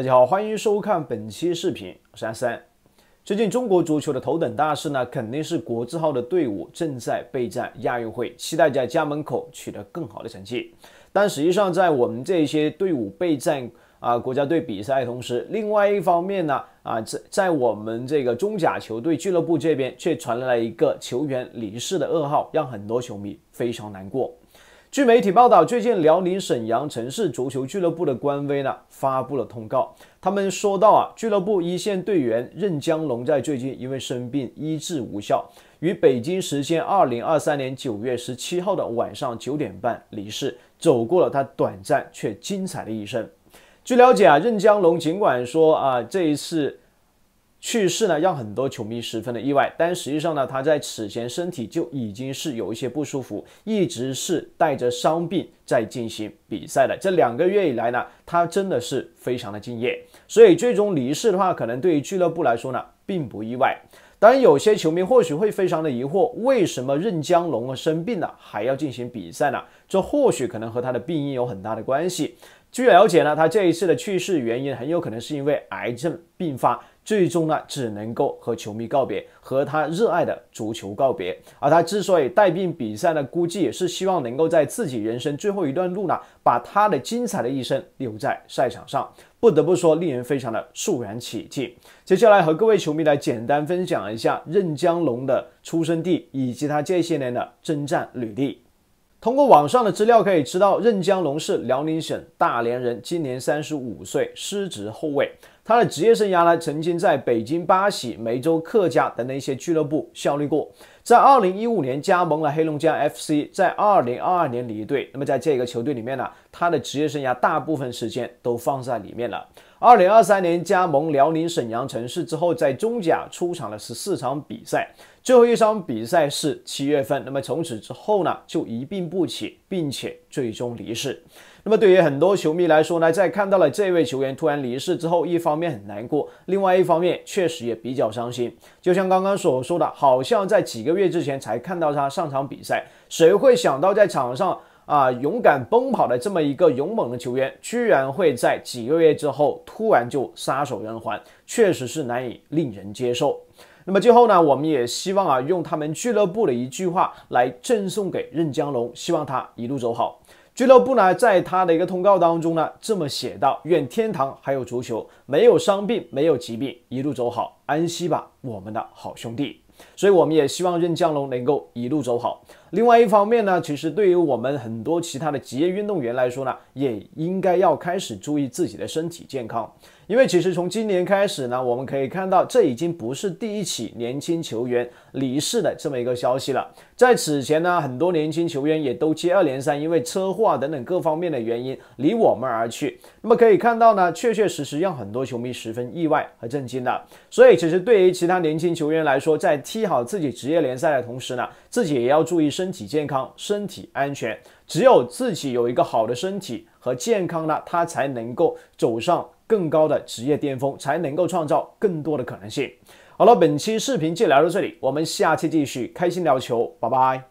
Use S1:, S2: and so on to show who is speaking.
S1: 大家好，欢迎收看本期视频，我是安三。最近中国足球的头等大事呢，肯定是国字号的队伍正在备战亚运会，期待在家门口取得更好的成绩。但实际上，在我们这些队伍备战啊国家队比赛同时，另外一方面呢啊在在我们这个中甲球队俱乐部这边，却传来了一个球员离世的噩耗，让很多球迷非常难过。据媒体报道，最近辽宁沈阳城市足球俱乐部的官微呢发布了通告，他们说到啊，俱乐部一线队员任江龙在最近因为生病医治无效，于北京时间二零二三年九月十七号的晚上九点半离世，走过了他短暂却精彩的一生。据了解啊，任江龙尽管说啊，这一次。去世呢，让很多球迷十分的意外。但实际上呢，他在此前身体就已经是有一些不舒服，一直是带着伤病在进行比赛的。这两个月以来呢，他真的是非常的敬业，所以最终离世的话，可能对于俱乐部来说呢，并不意外。当然，有些球迷或许会非常的疑惑，为什么任江龙生病了还要进行比赛呢？这或许可能和他的病因有很大的关系。据了解呢，他这一次的去世原因很有可能是因为癌症并发，最终呢只能够和球迷告别，和他热爱的足球告别。而他之所以带病比赛呢，估计也是希望能够在自己人生最后一段路呢，把他的精彩的一生留在赛场上。不得不说，令人非常的肃然起敬。接下来和各位球迷来简单分享一下任江龙的出生地以及他这些年的征战履历。通过网上的资料可以知道，任江龙是辽宁省大连人，今年三十五岁，司职后卫。他的职业生涯呢，曾经在北京八喜、梅州客家等等一些俱乐部效力过，在二零一五年加盟了黑龙江 FC，在二零二二年离队。那么在这个球队里面呢，他的职业生涯大部分时间都放在里面了。二零二三年加盟辽宁沈阳城市之后，在中甲出场了十四场比赛，最后一场比赛是七月份。那么从此之后呢，就一病不起，并且最终离世。那么对于很多球迷来说呢，在看到了这位球员突然离世之后，一方面很难过，另外一方面确实也比较伤心。就像刚刚所说的，好像在几个月之前才看到他上场比赛，谁会想到在场上？啊，勇敢奔跑的这么一个勇猛的球员，居然会在几个月之后突然就撒手人寰，确实是难以令人接受。那么最后呢，我们也希望啊，用他们俱乐部的一句话来赠送给任江龙，希望他一路走好。俱乐部呢，在他的一个通告当中呢，这么写道：“愿天堂还有足球，没有伤病，没有疾病，一路走好，安息吧，我们的好兄弟。所以我们也希望任江龙能够一路走好。另外一方面呢，其实对于我们很多其他的职业运动员来说呢，也应该要开始注意自己的身体健康。因为其实从今年开始呢，我们可以看到，这已经不是第一起年轻球员离世的这么一个消息了。在此前呢，很多年轻球员也都接二连三，因为车祸啊等等各方面的原因离我们而去。那么可以看到呢，确确实实让很多球迷十分意外和震惊的。所以其实对于其他年轻球员来说，在踢好自己职业联赛的同时呢，自己也要注意。身体健康，身体安全，只有自己有一个好的身体和健康呢，他才能够走上更高的职业巅峰，才能够创造更多的可能性。好了，本期视频就聊到这里，我们下期继续开心聊球，拜拜。